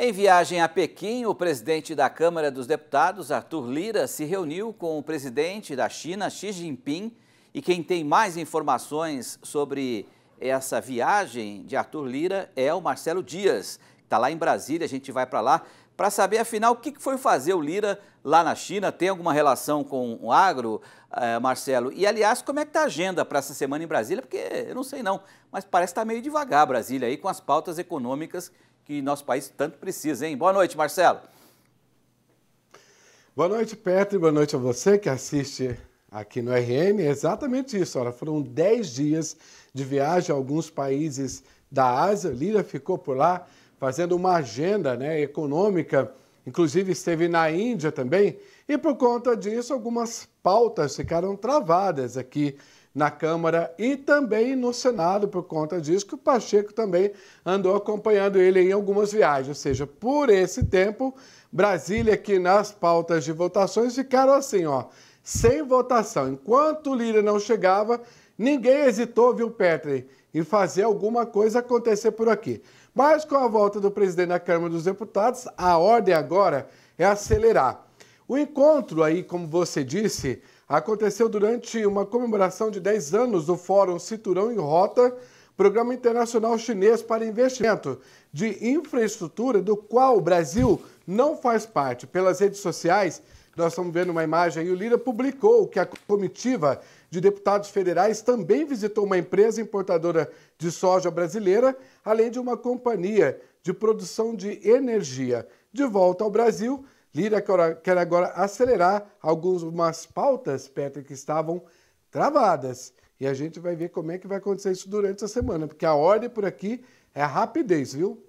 Em viagem a Pequim, o presidente da Câmara dos Deputados, Arthur Lira, se reuniu com o presidente da China, Xi Jinping. E quem tem mais informações sobre essa viagem de Arthur Lira é o Marcelo Dias, que está lá em Brasília. A gente vai para lá para saber, afinal, o que foi fazer o Lira lá na China. Tem alguma relação com o agro, eh, Marcelo? E, aliás, como é que está a agenda para essa semana em Brasília? Porque eu não sei não, mas parece que está meio devagar Brasília aí com as pautas econômicas que nosso país tanto precisa, hein? Boa noite, Marcelo. Boa noite, e boa noite a você que assiste aqui no RN. É exatamente isso, olha, foram 10 dias de viagem a alguns países da Ásia. Lira ficou por lá fazendo uma agenda né, econômica inclusive esteve na Índia também, e por conta disso algumas pautas ficaram travadas aqui na Câmara e também no Senado por conta disso, que o Pacheco também andou acompanhando ele em algumas viagens. Ou seja, por esse tempo, Brasília aqui nas pautas de votações ficaram assim, ó, sem votação. Enquanto o Lira não chegava, ninguém hesitou, viu, Petri, e fazer alguma coisa acontecer por aqui. Mas com a volta do presidente da Câmara dos Deputados, a ordem agora é acelerar. O encontro aí, como você disse, aconteceu durante uma comemoração de 10 anos do Fórum Cinturão em Rota, Programa Internacional Chinês para Investimento de Infraestrutura, do qual o Brasil não faz parte. Pelas redes sociais, nós estamos vendo uma imagem aí. O Lira publicou que a comitiva de deputados federais também visitou uma empresa importadora de soja brasileira, além de uma companhia de produção de energia. De volta ao Brasil, Lira quer agora acelerar algumas pautas, Petra, que estavam travadas. E a gente vai ver como é que vai acontecer isso durante a semana, porque a ordem por aqui é rapidez, viu?